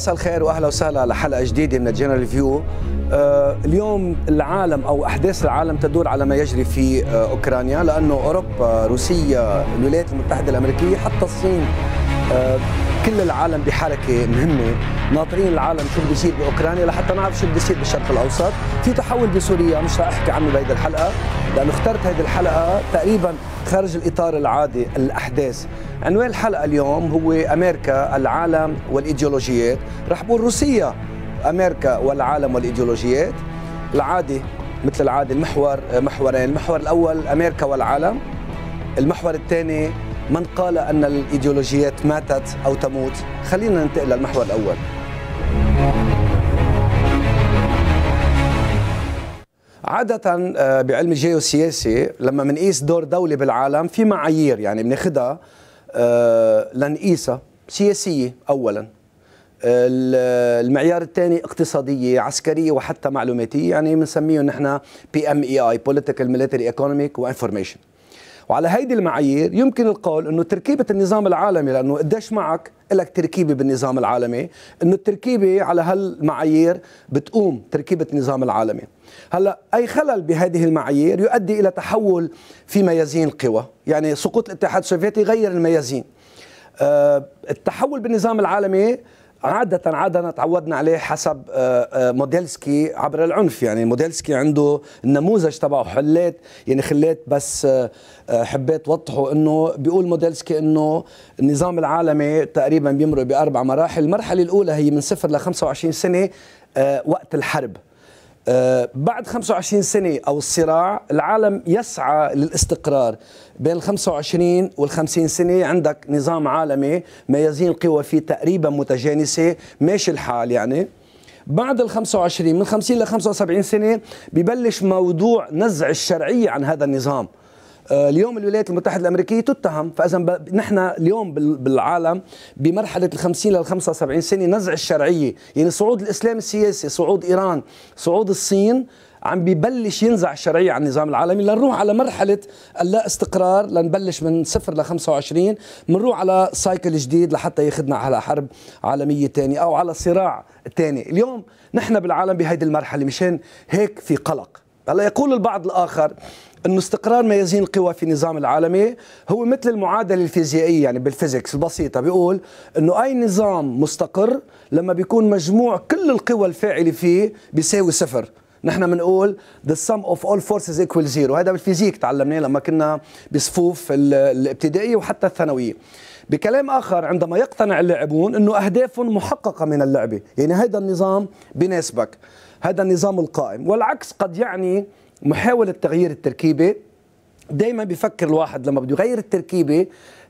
مساء الخير واهلا وسهلا على حلقه جديده من الجنرال آه، فيو اليوم العالم او احداث العالم تدور على ما يجري في آه، اوكرانيا لانه اوروبا روسيا الولايات المتحده الامريكيه حتى الصين آه، كل العالم بحركه مهمه ناطرين العالم شو بده يصير باوكرانيا لحتى نعرف شو بده يصير بالشرق الاوسط في تحول بسوريا مش رح احكي عنه بهيدي الحلقه لانه اخترت هذه الحلقه تقريبا خارج الاطار العادي الاحداث عنوان الحلقه اليوم هو امريكا العالم والايديولوجيات رح بقول روسيا امريكا والعالم والايديولوجيات العادي مثل العاده المحور محورين المحور الاول امريكا والعالم المحور الثاني من قال أن الإيديولوجيات ماتت أو تموت خلينا ننتقل للمحور الأول عادة آه، بعلم الجيوسياسي لما بنقيس دور دولة بالعالم في معايير يعني بناخدها آه، لنقيسها سياسية أولا المعيار الثاني اقتصادية عسكرية وحتى معلوماتية يعني بنسميهم نحن بي ام اي اي بوليتيكال ميلتري ايكونوميك وانفورميشن وعلى هيدي المعايير يمكن القول انه تركيبه النظام العالمي لانه قديش معك لك تركيبه بالنظام العالمي انه التركيبه على هالمعايير بتقوم تركيبه النظام العالمي هلا اي خلل بهذه المعايير يؤدي الى تحول في ميازين القوى يعني سقوط الاتحاد السوفيتي غير الميازين أه، التحول بالنظام العالمي عادة عادة تعودنا عليه حسب آه، آه، موديلسكي عبر العنف يعني موديلسكي عنده النموذج تبعه حليت يعني خليت بس آه، حبيت وضحه انه بيقول موديلسكي انه النظام العالمي تقريبا بيمرق باربع مراحل، المرحلة الأولى هي من صفر ل 25 سنة وقت الحرب آه، بعد 25 سنة أو الصراع العالم يسعى للاستقرار بين ال 25 وال 50 سنة عندك نظام عالمي ميازين القوى فيه تقريبا متجانسة ماشي الحال يعني بعد ال 25 من 50 ل 75 سنة ببلش موضوع نزع الشرعية عن هذا النظام آه، اليوم الولايات المتحده الامريكيه تتهم فاذا نحن اليوم بالعالم بمرحله ال 50 لل 75 سنه نزع الشرعيه يعني صعود الاسلام السياسي صعود ايران صعود الصين عم ببلش ينزع الشرعية عن النظام العالمي لنروح على مرحلة اللا استقرار لنبلش من صفر ل 25 منروح على سايكل جديد لحتى ياخذنا على حرب عالمية تانية أو على صراع تاني اليوم نحن بالعالم بهيدي المرحلة مشان هيك في قلق هلا يقول البعض الآخر أن استقرار ميازين القوى في النظام العالمي هو مثل المعادلة الفيزيائية يعني بالفيزيكس البسيطة بيقول أنه أي نظام مستقر لما بيكون مجموع كل القوى الفاعلة فيه بيساوي صفر نحن بنقول the sum of all forces ايكوال zero هذا بالفيزيك تعلمناه لما كنا بصفوف الابتدائية وحتى الثانوية بكلام آخر عندما يقتنع اللاعبون أنه أهدافهم محققة من اللعبة يعني هذا النظام بناسبك هذا النظام القائم والعكس قد يعني محاولة تغيير التركيبة دايما بيفكر الواحد لما بده يغير التركيبة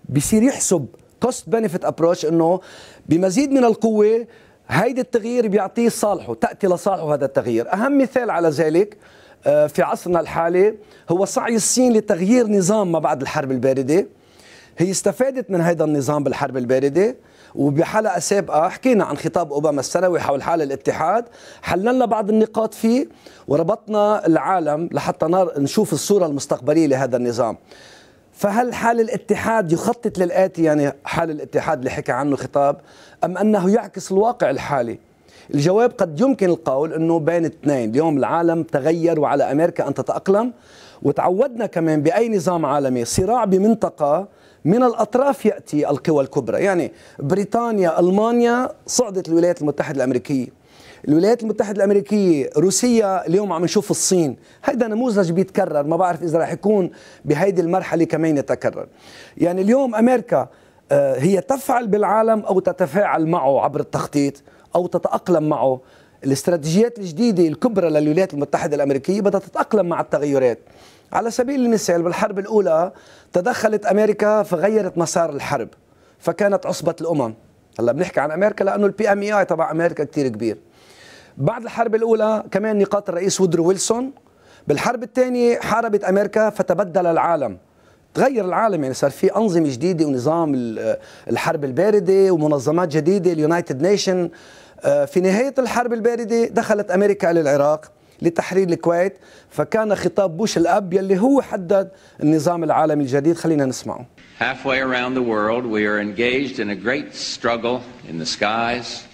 بصير يحسب كوست بنفيت ابروش انه بمزيد من القوه هيدي التغيير بيعطيه صالحه تاتي لصالحه هذا التغيير اهم مثال على ذلك آه، في عصرنا الحالي هو سعي الصين لتغيير نظام ما بعد الحرب البارده هي استفادت من هذا النظام بالحرب البارده وبحلقه سابقه حكينا عن خطاب اوباما السنوي حول حال الاتحاد حللنا بعض النقاط فيه وربطنا العالم لحتى نشوف الصوره المستقبليه لهذا النظام فهل حال الاتحاد يخطط للاتي يعني حال الاتحاد اللي حكى عنه خطاب ام انه يعكس الواقع الحالي الجواب قد يمكن القول انه بين اثنين اليوم العالم تغير وعلى امريكا ان تتاقلم وتعودنا كمان باي نظام عالمي صراع بمنطقه من الأطراف يأتي القوى الكبرى يعني بريطانيا ألمانيا صعدت الولايات المتحدة الأمريكية الولايات المتحدة الأمريكية روسيا اليوم عم نشوف الصين هذا نموذج بيتكرر ما بعرف إذا راح يكون بهيدي المرحلة كمان يتكرر يعني اليوم أمريكا آه، هي تفعل بالعالم أو تتفاعل معه عبر التخطيط أو تتأقلم معه الاستراتيجيات الجديدة الكبرى للولايات المتحدة الأمريكية بدها تتأقلم مع التغيرات على سبيل المثال بالحرب الأولى تدخلت أمريكا فغيرت مسار الحرب فكانت عصبة الأمم هلا بنحكي عن أمريكا لأنه البي ام اي تبع أمريكا كتير كبير بعد الحرب الأولى كمان نقاط الرئيس وودرو ويلسون بالحرب الثانية حاربت أمريكا فتبدل العالم تغير العالم يعني صار في أنظمة جديدة ونظام الحرب الباردة ومنظمات جديدة اليونايتد نيشن في نهاية الحرب الباردة دخلت أمريكا على العراق لتحرير الكويت فكان خطاب بوش الأب يلي هو حدد النظام العالمي الجديد خلينا نسمعه Halfway around the world we are engaged in a great struggle in the skies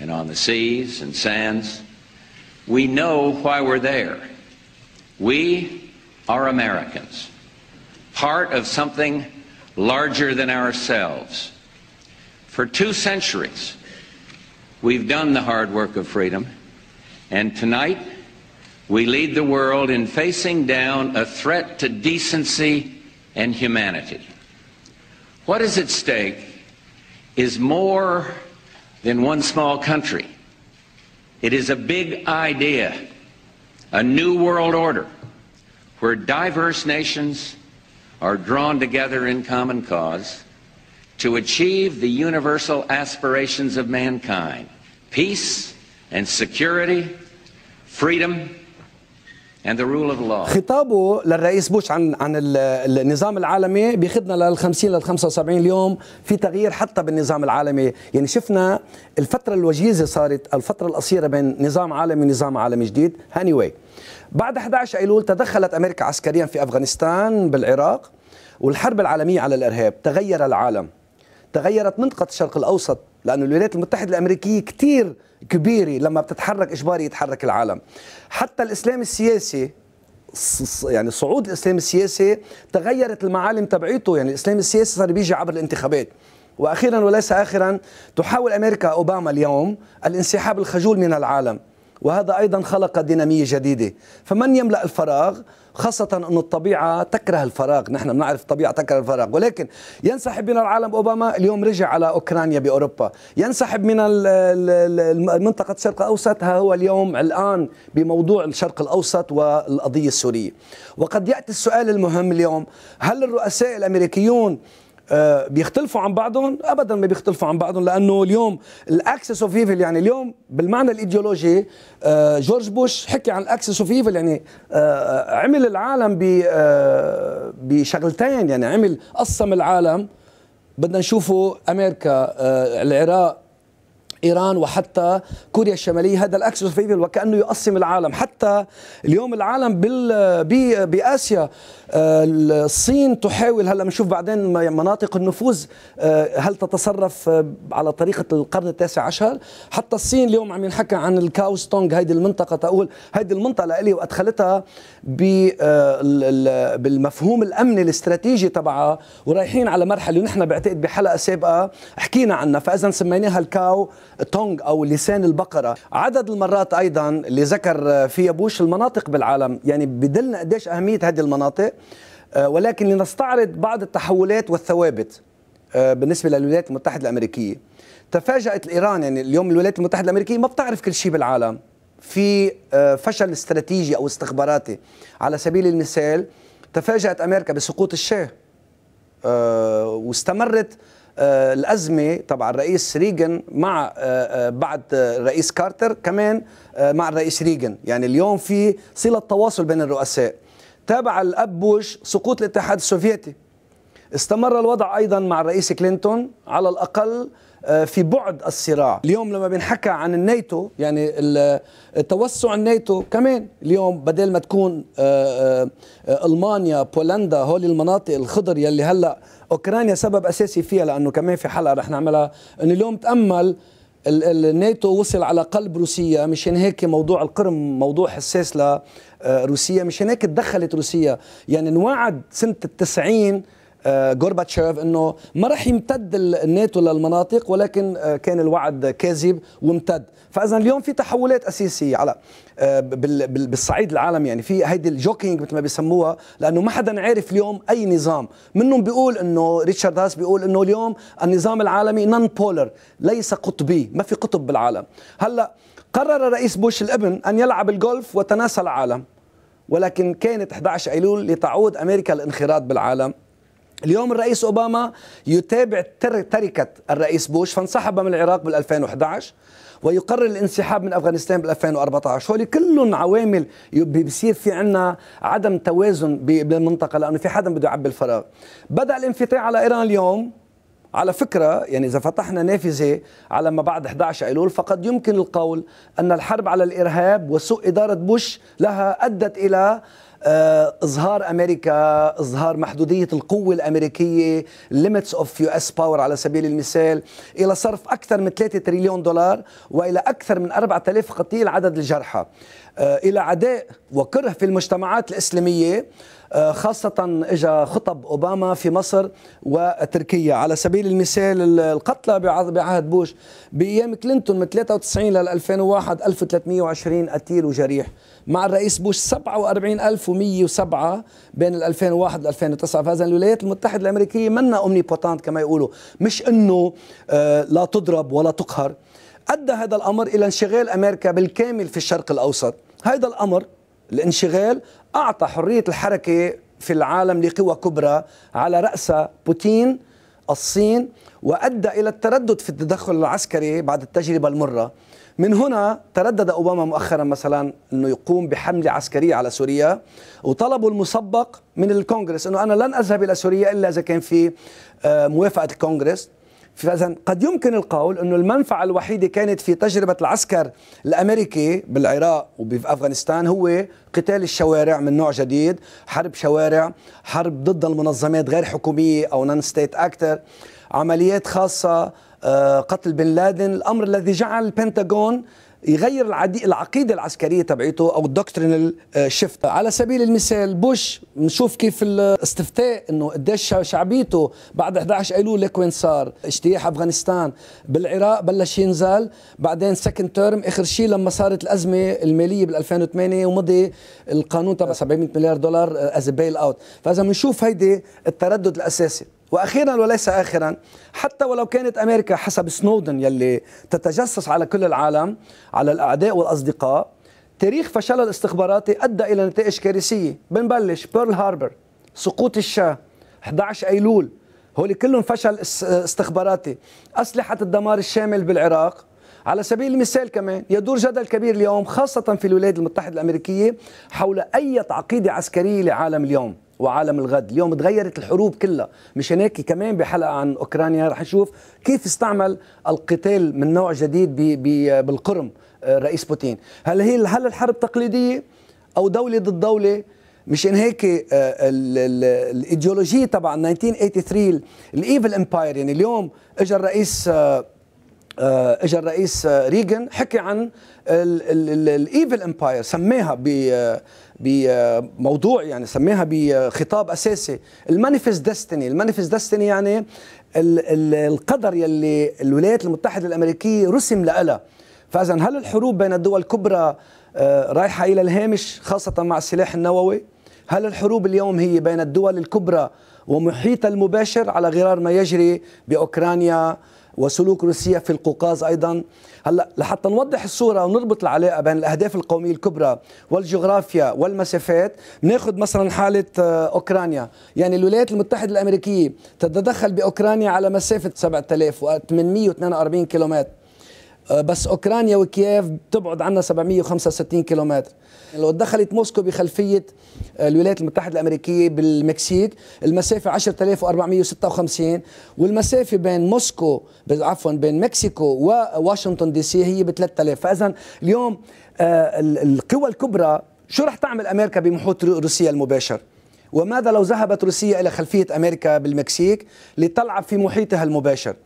and on the seas and sands. We know why we're there. We are Americans, part of something larger than ourselves. For two centuries, We've done the hard work of freedom. And tonight, we lead the world in facing down a threat to decency and humanity. What is at stake is more than one small country. It is a big idea, a new world order where diverse nations are drawn together in common cause to achieve the universal aspirations of mankind peace and security, freedom. And the rule of law. خطابه للرئيس بوش عن عن النظام العالمي بيخدنا لل 50 لل 75 اليوم في تغيير حتى بالنظام العالمي، يعني شفنا الفتره الوجيزه صارت الفتره القصيره بين نظام عالمي ونظام عالمي جديد، هاني anyway. بعد 11 ايلول تدخلت امريكا عسكريا في افغانستان بالعراق والحرب العالميه على الارهاب، تغير العالم. تغيرت منطقة الشرق الأوسط لأن الولايات المتحدة الأمريكية كتير كبيرة لما بتتحرك إجباري يتحرك العالم حتى الإسلام السياسي يعني صعود الإسلام السياسي تغيرت المعالم تبعيته يعني الإسلام السياسي صار بيجي عبر الانتخابات واخيرا وليس اخرا تحاول امريكا اوباما اليوم الانسحاب الخجول من العالم وهذا ايضا خلق ديناميه جديده فمن يملا الفراغ خاصة أن الطبيعة تكره الفراغ نحن بنعرف الطبيعة تكره الفراغ ولكن ينسحب من العالم أوباما اليوم رجع على أوكرانيا بأوروبا ينسحب من منطقة الشرق الأوسط ها هو اليوم الآن بموضوع الشرق الأوسط والقضية السورية وقد يأتي السؤال المهم اليوم هل الرؤساء الأمريكيون آه، بيختلفوا عن بعضهم ابدا ما بيختلفوا عن بعضهم لانه اليوم الاكسس اوف ايفل يعني اليوم بالمعنى الايديولوجي آه، جورج بوش حكي عن الاكسس اوف ايفل يعني آه، عمل العالم بشغلتين يعني عمل قسم العالم بدنا نشوفه امريكا العراق ايران وحتى كوريا الشماليه هذا الاكسس وكانه يقسم العالم حتى اليوم العالم بال باسيا آه، الصين تحاول هلا بنشوف بعدين مناطق النفوذ آه، هل تتصرف آه، على طريقه القرن التاسع عشر حتى الصين اليوم عم ينحكى عن الكاوستونغ هيدي المنطقه تقول هيدي المنطقه لي وادخلتها بالمفهوم الامني الاستراتيجي تبعها ورايحين على مرحله نحن بعتقد بحلقه سابقه حكينا عنها فاذا سميناها الكاو تونغ أو لسان البقرة عدد المرات أيضا اللي ذكر فيها بوش المناطق بالعالم يعني بدلنا قديش أهمية هذه المناطق آه، ولكن لنستعرض بعض التحولات والثوابت آه، بالنسبة للولايات المتحدة الأمريكية تفاجأت الإيران يعني اليوم الولايات المتحدة الأمريكية ما بتعرف كل شيء بالعالم في آه، فشل استراتيجي أو استخباراتي على سبيل المثال تفاجأت أمريكا بسقوط الشاه واستمرت آه، الازمه طبعا الرئيس ريغن مع آه، آه، بعد الرئيس كارتر كمان مع الرئيس ريغن يعني اليوم في صله تواصل بين الرؤساء تابع الاب بوش سقوط الاتحاد السوفيتي استمر الوضع ايضا مع الرئيس كلينتون على الاقل آه، في بعد الصراع اليوم لما بنحكى عن الناتو يعني توسع الناتو كمان اليوم بدل ما تكون آه، آه، المانيا بولندا هول المناطق الخضر يلي هلا اوكرانيا سبب اساسي فيها لانه كمان في حلقه رح نعملها انه اليوم تامل الناتو وصل على قلب روسيا مشان هيك موضوع القرم موضوع حساس لروسيا مشان هيك تدخلت روسيا يعني انوعد سنه التسعين 90 آه، غورباتشوف انه ما راح يمتد الناتو للمناطق ولكن آه، كان الوعد كاذب وامتد فاذا اليوم في تحولات اساسيه على آه، بالصعيد العالمي يعني في هيدي الجوكينج مثل ما بيسموها لانه ما حدا عارف اليوم اي نظام منهم بيقول انه ريتشارد هاس بيقول انه اليوم النظام العالمي نون بولر ليس قطبي ما في قطب بالعالم هلا قرر رئيس بوش الابن ان يلعب الجولف وتناسى العالم ولكن كانت 11 ايلول لتعود امريكا الانخراط بالعالم اليوم الرئيس أوباما يتابع تركة الرئيس بوش فانسحب من العراق بال 2011 ويقرر الانسحاب من افغانستان بال 2014 هول كلهم عوامل بيصير في عنا عدم توازن بالمنطقه لانه في حدا بده يعبي الفراغ بدا الانفتاح على ايران اليوم على فكرة يعني إذا فتحنا نافذة على ما بعد 11 أيلول فقد يمكن القول أن الحرب على الإرهاب وسوء إدارة بوش لها أدت إلى آه، اظهار امريكا اظهار محدوديه القوه الامريكيه ليميتس اوف يو اس باور على سبيل المثال الى صرف اكثر من 3 تريليون دولار والى اكثر من 4000 قتيل عدد الجرحى آه، الى عداء وكره في المجتمعات الاسلاميه آه، خاصة إجا خطب أوباما في مصر وتركيا على سبيل المثال القتلى بعهد بوش بأيام كلينتون من 93 لل 2001 1320 قتيل وجريح مع الرئيس بوش 47107 بين ال 2001 وال 2009 فإذا الولايات المتحدة الأمريكية منا أومني بوتانت كما يقولوا مش أنه آه، لا تضرب ولا تقهر أدى هذا الأمر إلى انشغال أمريكا بالكامل في الشرق الأوسط هذا الأمر الانشغال أعطى حرية الحركة في العالم لقوى كبرى على رأس بوتين الصين وأدى إلى التردد في التدخل العسكري بعد التجربة المرة من هنا تردد أوباما مؤخرا مثلا أنه يقوم بحملة عسكرية على سوريا وطلبوا المسبق من الكونغرس أنه أنا لن أذهب إلى سوريا إلا إذا كان في آه، موافقة الكونغرس فاذا قد يمكن القول انه المنفعه الوحيده كانت في تجربه العسكر الامريكي بالعراق وبافغانستان هو قتال الشوارع من نوع جديد حرب شوارع حرب ضد المنظمات غير حكوميه او نون ستيت اكتر عمليات خاصه آه، قتل بن لادن الامر الذي جعل البنتاغون يغير العقيده العسكريه تبعيته او الدكترينال شيفت آه، على سبيل المثال بوش نشوف كيف الاستفتاء انه قديش شعبيته بعد 11 ايلول لك وين صار اجتياح افغانستان بالعراق بلش ينزل بعدين سكند تيرم اخر شيء لما صارت الازمه الماليه بال 2008 ومضي القانون تبع 700 مليار دولار از بيل اوت فاذا بنشوف هيدي التردد الاساسي واخيرا وليس اخرا حتى ولو كانت امريكا حسب سنودن يلي تتجسس على كل العالم على الاعداء والاصدقاء تاريخ فشلها الاستخباراتي ادى الى نتائج كارثيه بنبلش بيرل هاربر سقوط الشاه 11 ايلول هول كلهم فشل استخباراتي اسلحه الدمار الشامل بالعراق على سبيل المثال كمان يدور جدل كبير اليوم خاصه في الولايات المتحده الامريكيه حول اي عقيده عسكريه لعالم اليوم وعالم الغد اليوم تغيرت الحروب كلها مشان هيك كمان بحلقه عن اوكرانيا رح نشوف كيف استعمل القتال من نوع جديد بي بي بالقرم آه، رئيس بوتين هل هي هل الحرب تقليديه او دوله ضد دوله مشان هيك آه، الايديولوجيه تبع 1983 الايفل امباير يعني اليوم اجى الرئيس آه، آه، اجى الرئيس آه، ريغن حكي عن الايفل امباير سماها بموضوع آه، يعني سماها بخطاب اساسي المانيفست ديستني المانيفست ديستني يعني القدر يلي الولايات المتحده الامريكيه رسم لها فاذا هل الحروب بين الدول الكبرى رايحه الى الهامش خاصه مع السلاح النووي هل الحروب اليوم هي بين الدول الكبرى ومحيطها المباشر على غرار ما يجري باوكرانيا وسلوك روسيا في القوقاز ايضا هلا لحتى نوضح الصوره ونربط العلاقه بين الاهداف القوميه الكبرى والجغرافيا والمسافات ناخذ مثلا حاله آه، اوكرانيا يعني الولايات المتحده الامريكيه تتدخل باوكرانيا على مسافه 7842 كيلومتر أه، بس اوكرانيا وكييف بتبعد عنا 765 كيلومتر لو دخلت موسكو بخلفيه أه، الولايات المتحده الامريكيه بالمكسيك المسافه 10456 والمسافه بين موسكو عفوا بين مكسيكو وواشنطن دي سي هي ب 3000 فاذا اليوم أه، القوى الكبرى شو رح تعمل امريكا بمحوط روسيا المباشر وماذا لو ذهبت روسيا الى خلفيه امريكا بالمكسيك لتلعب في محيطها المباشر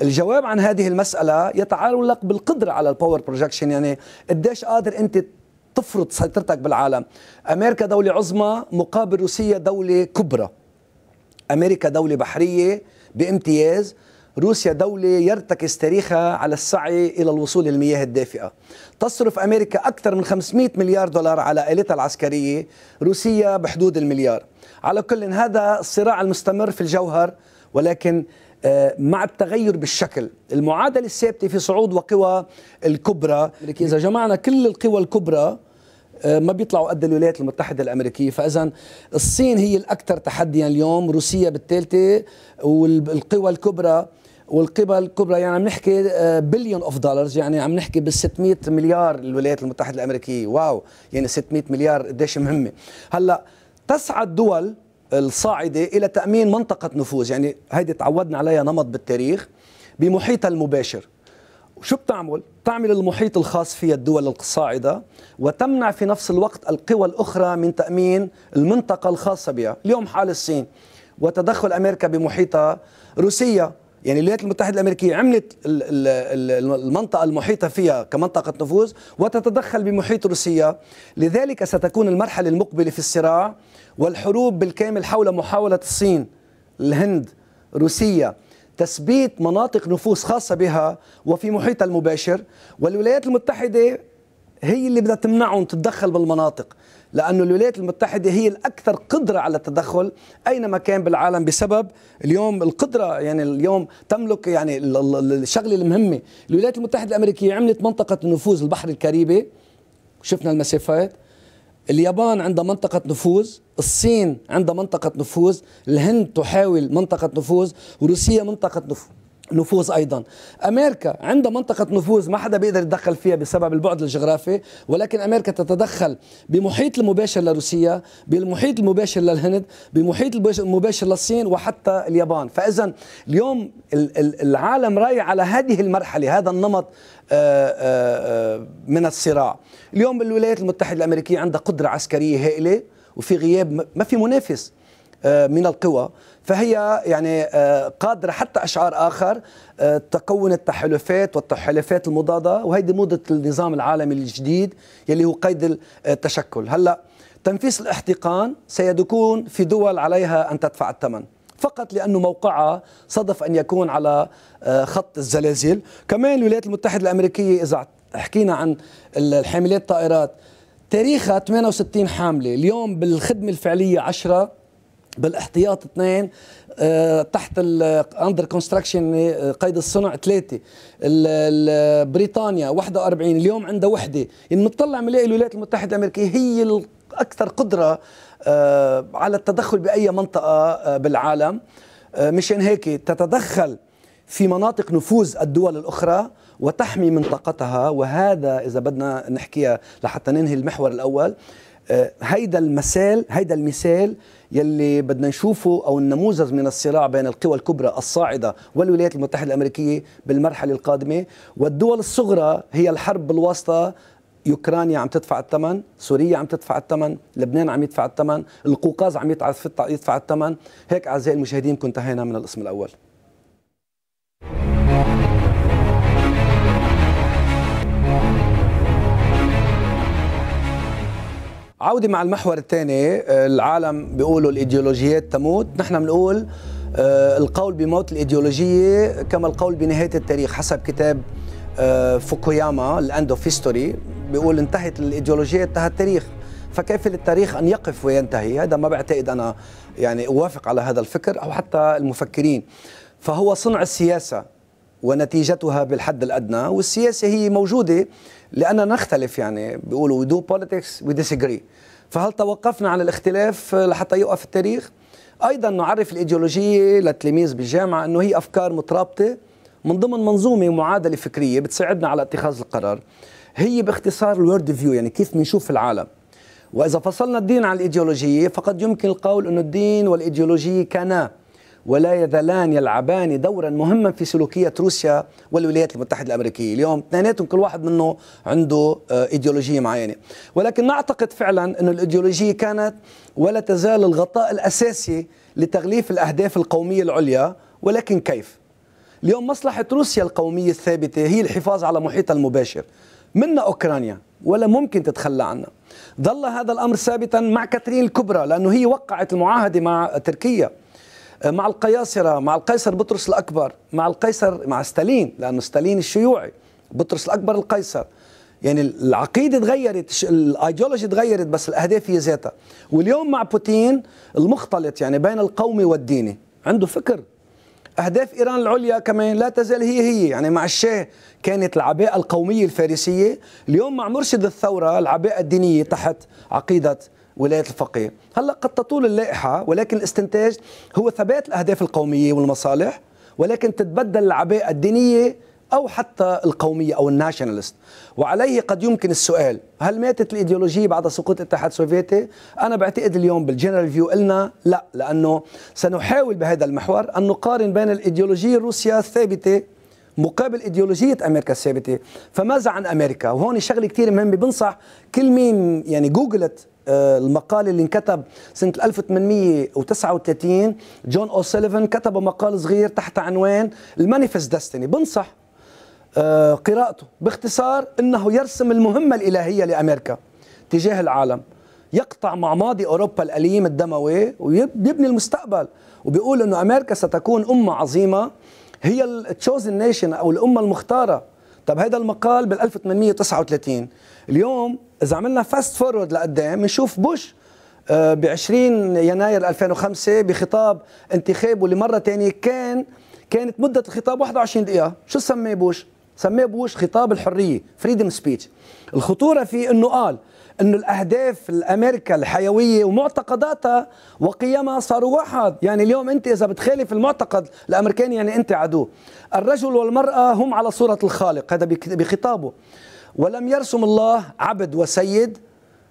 الجواب عن هذه المسألة يتعلق بالقدرة على الباور بروجكشن يعني قديش قادر أنت تفرض سيطرتك بالعالم أمريكا دولة عظمى مقابل روسيا دولة كبرى أمريكا دولة بحرية بامتياز روسيا دولة يرتكز تاريخها على السعي إلى الوصول للمياه الدافئة تصرف أمريكا أكثر من 500 مليار دولار على آلتها العسكرية روسيا بحدود المليار على كل هذا الصراع المستمر في الجوهر ولكن آه، مع التغير بالشكل المعادلة الثابتة في صعود وقوى الكبرى إذا جمعنا كل القوى الكبرى آه، ما بيطلعوا قد الولايات المتحدة الأمريكية فإذا الصين هي الأكثر تحديا اليوم روسيا بالثالثة والقوى الكبرى والقوى الكبرى يعني عم نحكي بليون اوف دولارز يعني عم نحكي بال 600 مليار الولايات المتحده الامريكيه واو يعني 600 مليار قديش مهمه هلا تسعى الدول الصاعدة إلى تأمين منطقة نفوذ يعني هيدي تعودنا عليها نمط بالتاريخ بمحيطها المباشر شو بتعمل؟ تعمل المحيط الخاص فيها الدول الصاعدة وتمنع في نفس الوقت القوى الأخرى من تأمين المنطقة الخاصة بها اليوم حال الصين وتدخل أمريكا بمحيطها روسيا يعني الولايات المتحدة الأمريكية عملت المنطقة المحيطة فيها كمنطقة نفوذ وتتدخل بمحيط روسيا لذلك ستكون المرحلة المقبلة في الصراع والحروب بالكامل حول محاولة الصين الهند روسيا تثبيت مناطق نفوذ خاصة بها وفي محيطها المباشر والولايات المتحدة هي اللي بدها تمنعهم تتدخل بالمناطق لأن الولايات المتحدة هي الأكثر قدرة على التدخل أينما كان بالعالم بسبب اليوم القدرة يعني اليوم تملك يعني الشغلة المهمة الولايات المتحدة الأمريكية عملت منطقة النفوذ البحر الكاريبي شفنا المسافات اليابان عندها منطقة نفوذ الصين عندها منطقة نفوذ الهند تحاول منطقة نفوذ وروسيا منطقة نفوذ نفوذ ايضا امريكا عندها منطقه نفوذ ما حدا بيقدر يتدخل فيها بسبب البعد الجغرافي ولكن امريكا تتدخل بمحيط المباشر لروسيا بالمحيط المباشر للهند بمحيط المباشر للصين وحتى اليابان فاذا اليوم العالم راي على هذه المرحله هذا النمط آه، آه، من الصراع اليوم الولايات المتحده الامريكيه عندها قدره عسكريه هائله وفي غياب ما في منافس آه، من القوى فهي يعني آه، قادرة حتى أشعار آخر آه، تكون التحالفات والتحالفات المضادة وهيدي موضة النظام العالمي الجديد يلي هو قيد آه، التشكل هلأ تنفيذ الاحتقان سيكون في دول عليها أن تدفع الثمن فقط لأنه موقعها صدف أن يكون على خط الزلازل كمان الولايات المتحدة الأمريكية إذا حكينا عن الحاملات الطائرات تاريخها 68 حاملة اليوم بالخدمة الفعلية 10 بالاحتياط اثنين أه تحت اندر كونستراكشن آه، آه، قيد الصنع ثلاثه بريطانيا 41 اليوم عندها وحده يعني بنطلع بنلاقي الولايات المتحده الامريكيه هي الاكثر قدره أه على التدخل باي منطقه أه بالعالم آه، مشان هيك تتدخل في مناطق نفوذ الدول الاخرى وتحمي منطقتها وهذا اذا بدنا نحكيها لحتى ننهي المحور الاول هيدا المثال هيدا المثال يلي بدنا نشوفه او النموذج من الصراع بين القوى الكبرى الصاعده والولايات المتحده الامريكيه بالمرحله القادمه والدول الصغرى هي الحرب بالواسطه يوكرانيا عم تدفع الثمن سوريا عم تدفع الثمن لبنان عم يدفع الثمن القوقاز عم يدفع الثمن هيك اعزائي المشاهدين كنت هنا من القسم الاول عودة مع المحور الثاني آه، العالم بيقولوا الايديولوجيات تموت نحن بنقول آه، القول بموت الايديولوجية كما القول بنهاية التاريخ حسب كتاب آه، فوكوياما الاند اوف هيستوري بيقول انتهت الايديولوجية انتهى التاريخ فكيف للتاريخ ان يقف وينتهي هذا ما بعتقد انا يعني اوافق على هذا الفكر او حتى المفكرين فهو صنع السياسه ونتيجتها بالحد الادنى والسياسه هي موجوده لاننا نختلف يعني بيقولوا وي دو بوليتكس وي ديسجري فهل توقفنا عن الاختلاف لحتى يوقف التاريخ؟ ايضا نعرف الايديولوجيه للتلاميذ بالجامعه انه هي افكار مترابطه من ضمن منظومه معادله فكريه بتساعدنا على اتخاذ القرار هي باختصار الورد فيو يعني كيف بنشوف العالم واذا فصلنا الدين عن الايديولوجيه فقد يمكن القول انه الدين والايديولوجيه كانا ولا يزالان يلعبان دورا مهما في سلوكية روسيا والولايات المتحدة الأمريكية اليوم اثنيناتهم كل واحد منه عنده آه، إيديولوجية معينة ولكن نعتقد فعلا أن الإيديولوجية كانت ولا تزال الغطاء الأساسي لتغليف الأهداف القومية العليا ولكن كيف؟ اليوم مصلحة روسيا القومية الثابتة هي الحفاظ على محيطها المباشر منا أوكرانيا ولا ممكن تتخلى عنها ظل هذا الأمر ثابتا مع كاترين الكبرى لأنه هي وقعت المعاهدة مع تركيا مع القياصرة مع القيصر بطرس الأكبر مع القيصر مع ستالين لأنه ستالين الشيوعي بطرس الأكبر القيصر يعني العقيده تغيرت الايديولوجي تغيرت بس الاهداف هي ذاتها واليوم مع بوتين المختلط يعني بين القومي والديني عنده فكر اهداف ايران العليا كمان لا تزال هي هي يعني مع الشاه كانت العباءه القوميه الفارسيه اليوم مع مرشد الثوره العباءه الدينيه تحت عقيده ولايه الفقيه، هلا قد تطول اللائحه ولكن الاستنتاج هو ثبات الاهداف القوميه والمصالح ولكن تتبدل العباءه الدينيه او حتى القوميه او الناشونالست، وعليه قد يمكن السؤال هل ماتت الايديولوجيه بعد سقوط الاتحاد السوفيتي؟ انا بعتقد اليوم بالجنرال فيو قلنا لا لانه سنحاول بهذا المحور ان نقارن بين الايديولوجيه الروسيه الثابته مقابل ايديولوجيه امريكا الثابته، فماذا عن امريكا؟ وهون شغله كثير مهمه بنصح كل مين يعني جوجلت المقال اللي انكتب سنة 1839 جون أوسيليفن كتب مقال صغير تحت عنوان المانيفست دستني بنصح آه، قراءته باختصار أنه يرسم المهمة الإلهية لأمريكا تجاه العالم يقطع مع ماضي أوروبا الأليم الدموي ويبني المستقبل وبيقول أنه أمريكا ستكون أمة عظيمة هي التشوزن نيشن أو الأمة المختارة طب هذا المقال بال 1839 اليوم اذا عملنا فاست فورورد لقدام بنشوف بوش آه، ب 20 يناير 2005 بخطاب انتخابه لمره ثانيه كان كانت مده الخطاب 21 دقيقه شو سميه بوش سميه بوش خطاب الحريه فريدم سبيتش الخطوره فيه انه قال أن الأهداف الأمريكا الحيوية ومعتقداتها وقيمها صاروا واحد يعني اليوم أنت إذا بتخالف المعتقد الأمريكاني يعني أنت عدو الرجل والمرأة هم على صورة الخالق هذا بخطابه ولم يرسم الله عبد وسيد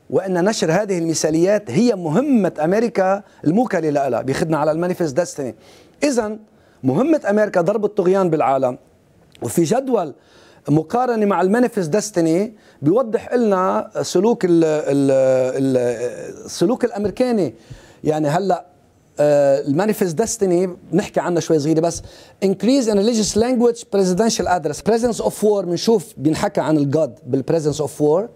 وان نشر هذه المثاليات هي مهمه امريكا الموكله لها بيخدنا على المانيفست داستني اذا مهمه امريكا ضرب الطغيان بالعالم وفي جدول مقارنه مع المانيفست ديستني بيوضح لنا سلوك الـ الـ الـ السلوك الامريكاني يعني هلا آه، المانيفست ديستني بنحكي عنها شوي صغيره بس انكريز ان ريليجيوس لانجويج بريزيدنشال ادرس بريزنس اوف وور بنشوف بينحكى عن الجاد بالبريزنس اوف وور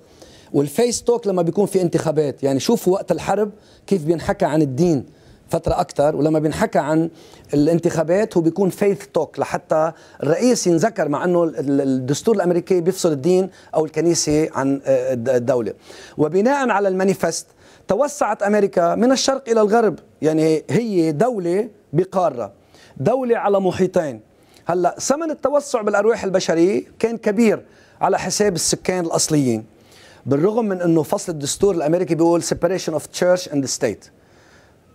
والفيس توك لما بيكون في انتخابات يعني شوفوا وقت الحرب كيف بينحكى عن الدين فترة أكثر ولما بينحكى عن الانتخابات هو بيكون فيث توك لحتى الرئيس ينذكر مع أنه الدستور الأمريكي بيفصل الدين أو الكنيسة عن آه، الدولة وبناء على المانيفست توسعت أمريكا من الشرق إلى الغرب يعني هي دولة بقارة دولة على محيطين هلا ثمن التوسع بالأرواح البشرية كان كبير على حساب السكان الأصليين بالرغم من أنه فصل الدستور الأمريكي بيقول separation of church and the state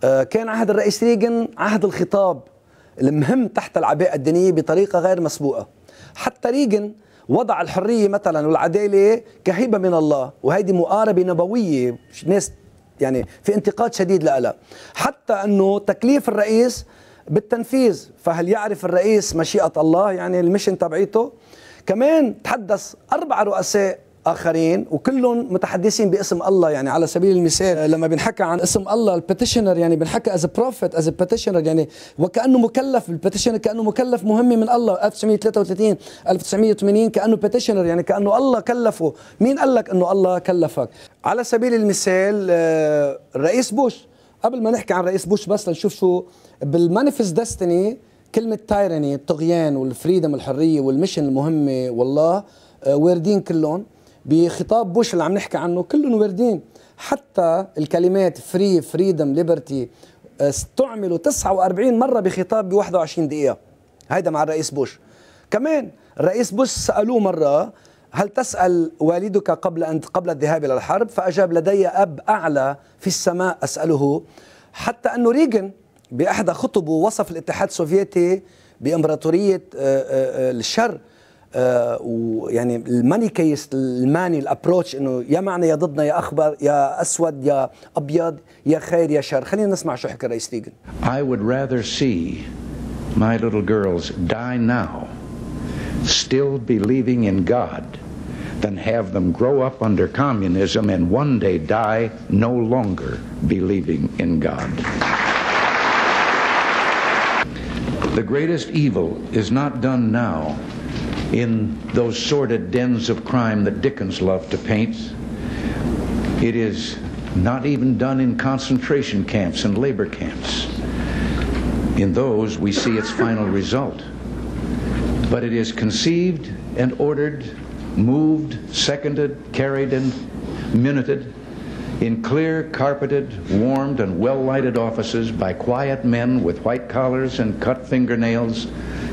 آه، كان عهد الرئيس ريغن عهد الخطاب المهم تحت العباءة الدينية بطريقة غير مسبوقة حتى ريغن وضع الحرية مثلا والعدالة كهيبة من الله وهيدي مقاربة نبوية ناس يعني في انتقاد شديد لها حتى أنه تكليف الرئيس بالتنفيذ فهل يعرف الرئيس مشيئة الله يعني المشن تبعيته كمان تحدث أربع رؤساء اخرين وكلهم متحدثين باسم الله يعني على سبيل المثال آه، لما بنحكى عن اسم الله البيتيشنر يعني بنحكى از بروفيت از بيتيشنر يعني وكانه مكلف البيتيشنر كانه مكلف مهم من الله 1933 1980 كانه بيتيشنر يعني كانه الله كلفه مين قال لك انه الله كلفك على سبيل المثال الرئيس آه، بوش قبل ما نحكي عن الرئيس بوش بس لنشوف شو بالمانيفست ديستني كلمة تايرني الطغيان والفريدم الحرية والمشن المهمة والله آه، واردين كلهم بخطاب بوش اللي عم نحكي عنه كلهم واردين حتى الكلمات فري فريدم ليبرتي استعملوا 49 مره بخطاب ب 21 دقيقه هيدا مع الرئيس بوش كمان الرئيس بوش سالوه مره هل تسال والدك قبل ان قبل الذهاب الى الحرب فاجاب لدي اب اعلى في السماء اساله حتى انه ريغن باحدى خطبه وصف الاتحاد السوفيتي بامبراطوريه آه، آه، آه، الشر ويعني الماني كيس الماني الابروتش انه يا معنا يا ضدنا يا اخضر يا اسود يا ابيض يا خير يا شر خلينا نسمع شو حكى الرئيس ليجن I would rather see my little girls die now still believing in God than have them grow up under communism and one day die no longer believing in God. The greatest evil is not done now in those sordid dens of crime that Dickens loved to paint. It is not even done in concentration camps and labor camps. In those, we see its final result. But it is conceived and ordered, moved, seconded, carried, and minuted in clear, carpeted, warmed, and well lighted offices by quiet men with white collars and cut fingernails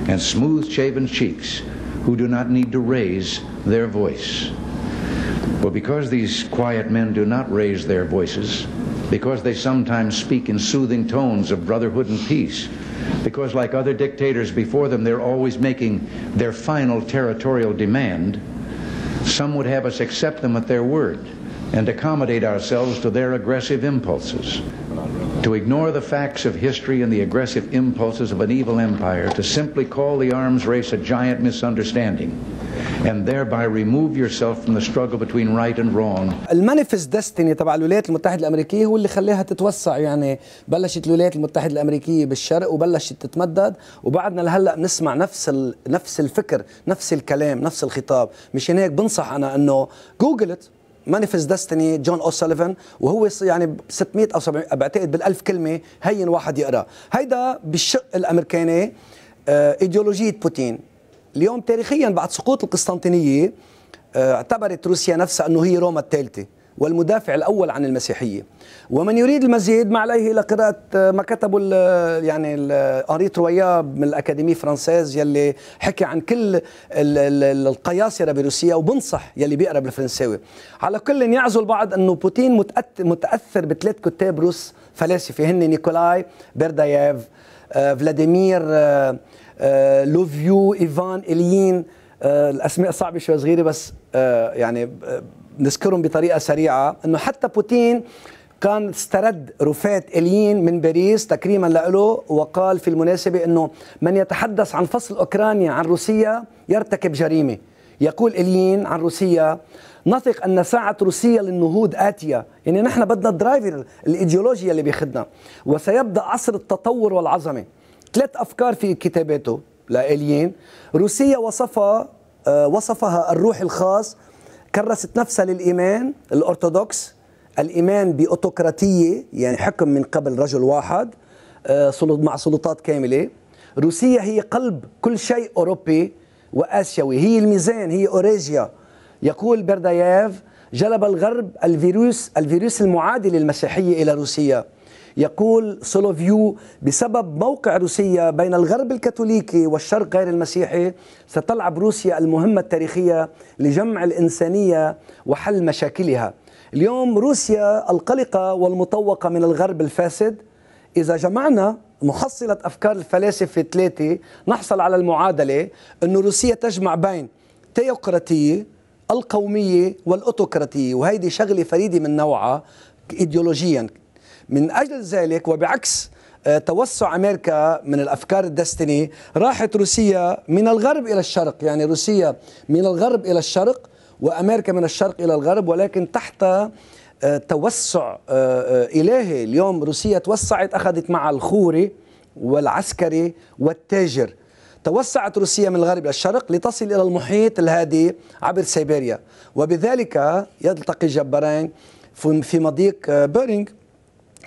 and smooth shaven cheeks who do not need to raise their voice. Well, because these quiet men do not raise their voices, because they sometimes speak in soothing tones of brotherhood and peace, because like other dictators before them, they're always making their final territorial demand, some would have us accept them at their word and accommodate ourselves to their aggressive impulses. To ignore the facts of history and the aggressive impulses of an evil empire, to simply call the arms race a giant misunderstanding, and thereby remove yourself from the struggle between right and wrong. المانيفست ديستني تبع الولايات المتحده الامريكيه هو اللي خلاها تتوسع يعني بلشت الولايات المتحده الامريكيه بالشرق وبلشت تتمدد وبعدنا لهلا بنسمع نفس ال... نفس الفكر نفس الكلام نفس الخطاب مشان هيك بنصح انا انه جوجلت مانيفست ديستني جون او سوليفان وهو يعني 600 او 700 بعتقد بال1000 كلمه هين واحد يقرا هيدا بالشق الامريكاني آه، ايديولوجيه بوتين اليوم تاريخيا بعد سقوط القسطنطينيه آه، اعتبرت روسيا نفسها انه هي روما الثالثه والمدافع الأول عن المسيحية ومن يريد المزيد ما عليه إلى قراءة آه، ما كتبه الـ آه، يعني آه، اري رواية من الأكاديمية فرانسيز يلي حكي عن كل القياصرة بروسيا وبنصح يلي بيقرا بالفرنساوي على كل يعزو البعض أنه بوتين متأثر بثلاث كتاب روس فلاسفة هن نيكولاي بيردايف فلاديمير لوفيو إيفان الين الاسماء صعبه شوي صغيره بس يعني نذكرهم بطريقه سريعه انه حتى بوتين كان استرد رفات الين من باريس تكريما له وقال في المناسبه انه من يتحدث عن فصل اوكرانيا عن روسيا يرتكب جريمه يقول الين عن روسيا نثق ان ساعه روسيا للنهوض اتيه يعني نحن بدنا الدرايفر الايديولوجيا اللي بيخدنا وسيبدا عصر التطور والعظمه ثلاث افكار في كتاباته لالين روسيا وصفها آه، وصفها الروح الخاص كرست نفسها للايمان الارثوذكس الايمان باوتوقراطيه يعني حكم من قبل رجل واحد آه، مع سلطات كامله روسيا هي قلب كل شيء اوروبي واسيوي هي الميزان هي اوريجيا يقول بردياف جلب الغرب الفيروس الفيروس المعادي للمسيحيه الى روسيا يقول سولوفيو بسبب موقع روسيا بين الغرب الكاثوليكي والشرق غير المسيحي ستلعب روسيا المهمة التاريخية لجمع الإنسانية وحل مشاكلها اليوم روسيا القلقة والمطوقة من الغرب الفاسد إذا جمعنا محصلة أفكار الفلاسفة الثلاثة نحصل على المعادلة أن روسيا تجمع بين تيوقراطية القومية والأوتوقراطية وهيدي شغلة فريدة من نوعها إيديولوجيا من أجل ذلك وبعكس آه، توسع امريكا من الافكار الدستني راحت روسيا من الغرب الى الشرق يعني روسيا من الغرب الى الشرق وامريكا من الشرق الى الغرب ولكن تحت آه، توسع آه، الهي اليوم روسيا توسعت اخذت مع الخوري والعسكري والتاجر توسعت روسيا من الغرب الى الشرق لتصل الى المحيط الهادي عبر سيبيريا وبذلك يلتقي جبارين في مضيق بيرينغ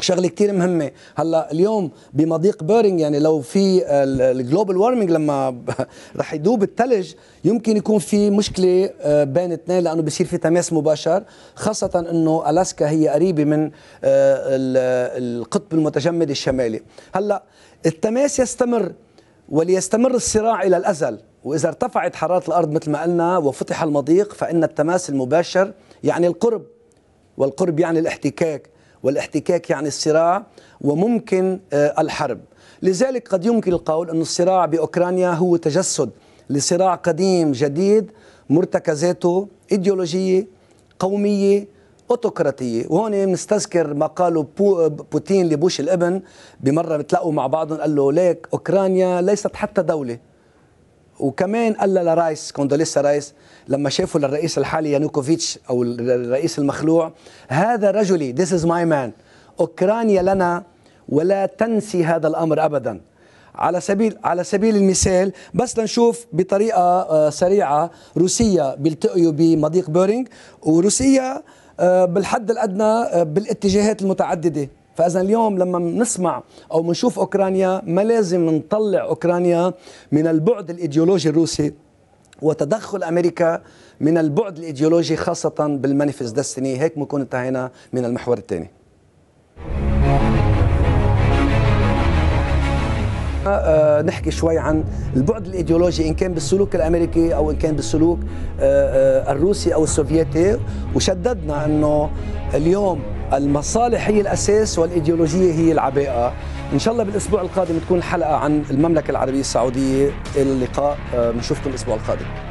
شغله كثير مهمه هلا اليوم بمضيق بيرنج يعني لو في الجلوبال وارمينج لما رح يدوب الثلج يمكن يكون في مشكله آه، بين اثنين لانه بصير في تماس مباشر خاصه انه الاسكا هي قريبه من آه، القطب المتجمد الشمالي هلا التماس يستمر وليستمر الصراع الى الازل واذا ارتفعت حراره الارض مثل ما قلنا وفتح المضيق فان التماس المباشر يعني القرب والقرب يعني الاحتكاك والاحتكاك يعني الصراع وممكن آه، الحرب لذلك قد يمكن القول أن الصراع بأوكرانيا هو تجسد لصراع قديم جديد مرتكزاته إيديولوجية قومية أوتوكراتية وهون بنستذكر ما قاله بو بوتين لبوش الابن بمرة بتلاقوا مع بعضهم قال له ليك أوكرانيا ليست حتى دولة وكمان قال لرايس كوندوليسا رايس لما شافوا للرئيس الحالي يانوكوفيتش او الرئيس المخلوع هذا رجلي ذيس از ماي مان اوكرانيا لنا ولا تنسي هذا الامر ابدا على سبيل على سبيل المثال بس لنشوف بطريقه آه، سريعه روسيا بيلتقيوا بمضيق بورينغ وروسيا آه، بالحد الادنى آه، بالاتجاهات المتعدده فاذا اليوم لما بنسمع او بنشوف اوكرانيا ما لازم نطلع اوكرانيا من البعد الايديولوجي الروسي وتدخل امريكا من البعد الايديولوجي خاصه بالمانيفست دستني هيك بنكون انتهينا من المحور الثاني آه، آه، نحكي شوي عن البعد الايديولوجي ان كان بالسلوك الامريكي او ان كان بالسلوك آه، الروسي او السوفيتي وشددنا انه اليوم المصالح هي الأساس والإيديولوجية هي العباءة إن شاء الله بالأسبوع القادم تكون حلقة عن المملكة العربية السعودية اللقاء آه، بنشوفكم الأسبوع القادم